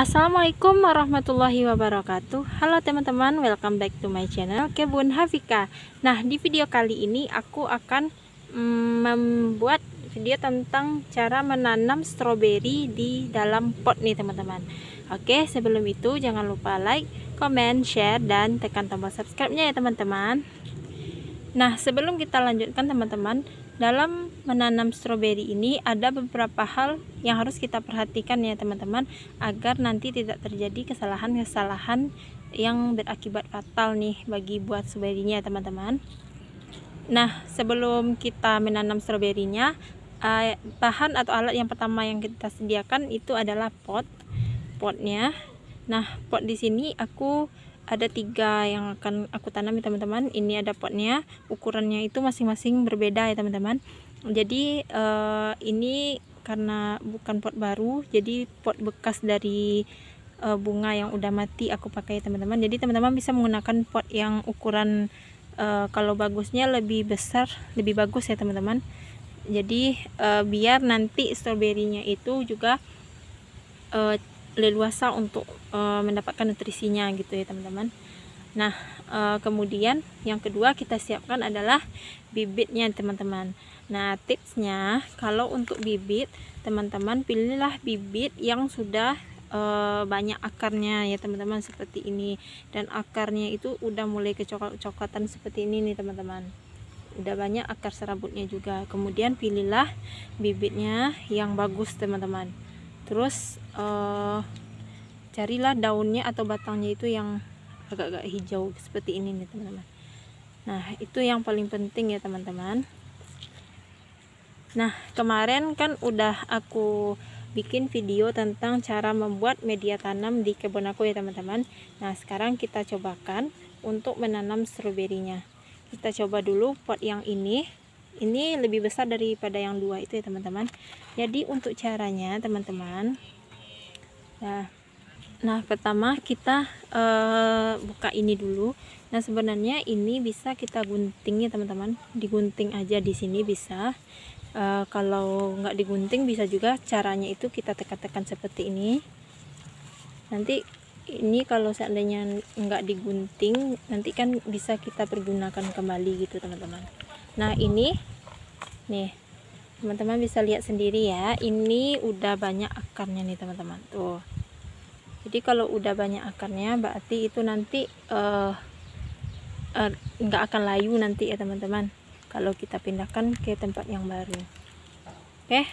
Assalamualaikum warahmatullahi wabarakatuh Halo teman-teman, welcome back to my channel Kebun Hafika Nah, di video kali ini aku akan mm, membuat video tentang cara menanam stroberi di dalam pot nih teman-teman Oke, sebelum itu jangan lupa like, comment, share, dan tekan tombol subscribe-nya ya teman-teman Nah, sebelum kita lanjutkan teman-teman Dalam menanam stroberi ini ada beberapa hal yang harus kita perhatikan ya teman-teman agar nanti tidak terjadi kesalahan-kesalahan yang berakibat fatal nih bagi buat stroberinya teman-teman nah sebelum kita menanam stroberinya eh, bahan atau alat yang pertama yang kita sediakan itu adalah pot potnya nah pot di sini aku ada tiga yang akan aku tanam ya teman-teman ini ada potnya ukurannya itu masing-masing berbeda ya teman-teman jadi uh, ini karena bukan pot baru jadi pot bekas dari uh, bunga yang udah mati aku pakai teman-teman jadi teman-teman bisa menggunakan pot yang ukuran uh, kalau bagusnya lebih besar lebih bagus ya teman-teman jadi uh, biar nanti stroberinya itu juga uh, leluasa untuk uh, mendapatkan nutrisinya gitu ya teman-teman Nah, eh, kemudian yang kedua kita siapkan adalah bibitnya, teman-teman. Nah, tipsnya kalau untuk bibit, teman-teman pilihlah bibit yang sudah eh, banyak akarnya ya, teman-teman, seperti ini. Dan akarnya itu udah mulai kecoklat-coklatan seperti ini nih, teman-teman udah banyak akar serabutnya juga kemudian pilihlah bibitnya yang bagus teman-teman terus uh, carilah daunnya atau batangnya itu yang agak-agak hijau seperti ini nih teman-teman nah itu yang paling penting ya teman-teman nah kemarin kan udah aku bikin video tentang cara membuat media tanam di kebun aku ya teman-teman nah sekarang kita cobakan untuk menanam stroberinya kita coba dulu pot yang ini ini lebih besar daripada yang dua itu ya teman-teman jadi untuk caranya teman-teman nah Nah, pertama kita e, buka ini dulu. Nah, sebenarnya ini bisa kita gunting ya, teman-teman. Digunting aja di sini bisa. E, kalau nggak digunting bisa juga caranya itu kita tekan-tekan seperti ini. Nanti ini kalau seandainya nggak digunting, nanti kan bisa kita pergunakan kembali gitu, teman-teman. Nah, ini nih teman-teman bisa lihat sendiri ya ini udah banyak akarnya nih teman-teman tuh jadi kalau udah banyak akarnya berarti itu nanti uh, uh, nggak akan layu nanti ya teman-teman kalau kita pindahkan ke tempat yang baru oke okay.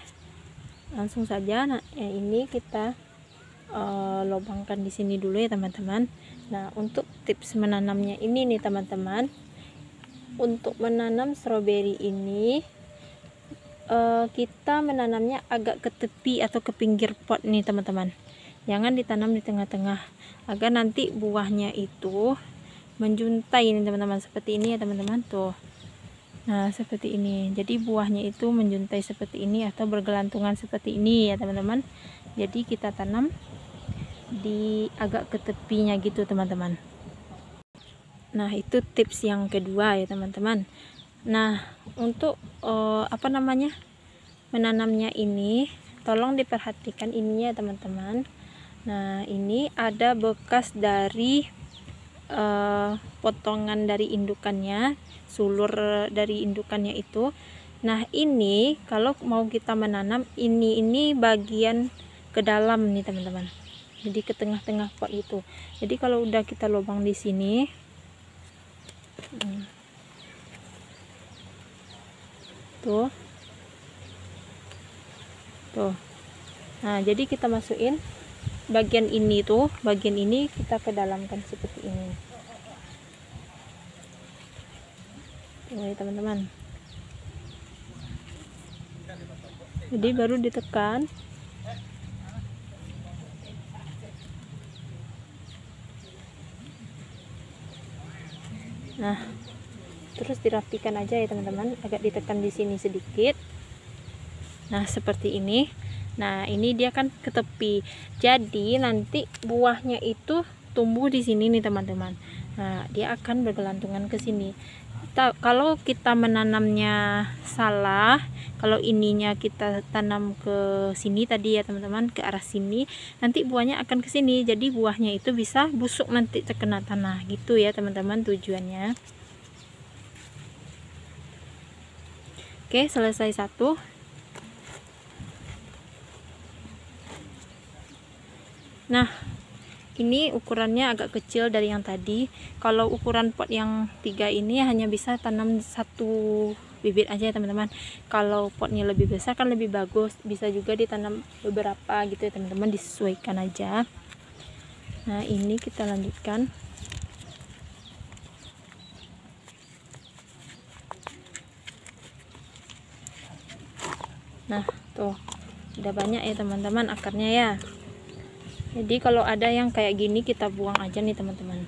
langsung saja nah ya ini kita uh, eh, lobangkan di sini dulu ya teman-teman nah untuk tips menanamnya ini nih teman-teman untuk menanam stroberi ini uh, kita menanamnya agak ke tepi atau ke pinggir pot nih teman-teman jangan ditanam di tengah-tengah agar nanti buahnya itu menjuntai ini teman-teman seperti ini ya teman-teman tuh nah seperti ini jadi buahnya itu menjuntai seperti ini atau bergelantungan seperti ini ya teman-teman jadi kita tanam di agak ke tepinya gitu teman-teman nah itu tips yang kedua ya teman-teman nah untuk uh, apa namanya menanamnya ini tolong diperhatikan ininya teman-teman Nah, ini ada bekas dari uh, potongan dari indukannya, sulur dari indukannya itu. Nah, ini kalau mau kita menanam ini ini bagian ke dalam nih, teman-teman. Jadi ke tengah-tengah pot itu. Jadi kalau udah kita lubang di sini hmm, tuh tuh nah jadi kita masukin bagian ini tuh bagian ini kita kedalamkan seperti ini ini ya, teman-teman jadi baru ditekan nah terus dirapikan aja ya teman-teman agak ditekan di sini sedikit nah seperti ini nah ini dia kan ke tepi jadi nanti buahnya itu tumbuh di sini nih teman-teman nah dia akan bergelantungan ke sini kita kalau kita menanamnya salah kalau ininya kita tanam ke sini tadi ya teman-teman ke arah sini nanti buahnya akan ke sini jadi buahnya itu bisa busuk nanti terkena tanah gitu ya teman-teman tujuannya oke selesai satu nah ini ukurannya agak kecil dari yang tadi kalau ukuran pot yang tiga ini hanya bisa tanam satu bibit aja ya teman-teman kalau potnya lebih besar kan lebih bagus bisa juga ditanam beberapa gitu ya teman-teman disesuaikan aja nah ini kita lanjutkan nah tuh udah banyak ya teman-teman akarnya ya jadi kalau ada yang kayak gini kita buang aja nih teman-teman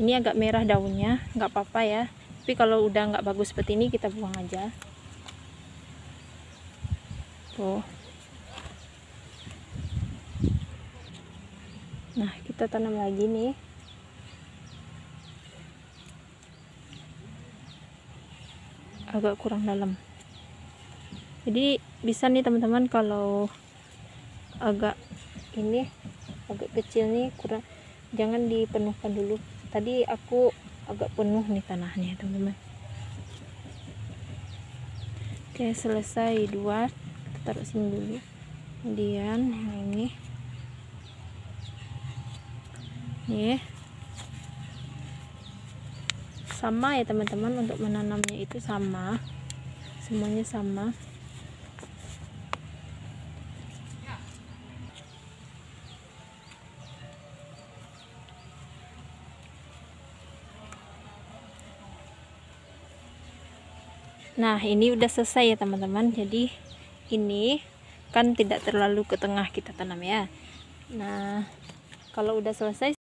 ini agak merah daunnya nggak apa-apa ya tapi kalau udah nggak bagus seperti ini kita buang aja tuh nah kita tanam lagi nih agak kurang dalam jadi bisa nih teman-teman kalau agak ini agak kecil nih kurang jangan dipenuhkan dulu tadi aku agak penuh nih tanahnya teman-teman oke selesai dua kita taruh sini dulu kemudian yang ini nih sama ya teman-teman untuk menanamnya itu sama semuanya sama nah ini udah selesai ya teman-teman jadi ini kan tidak terlalu ke tengah kita tanam ya nah kalau udah selesai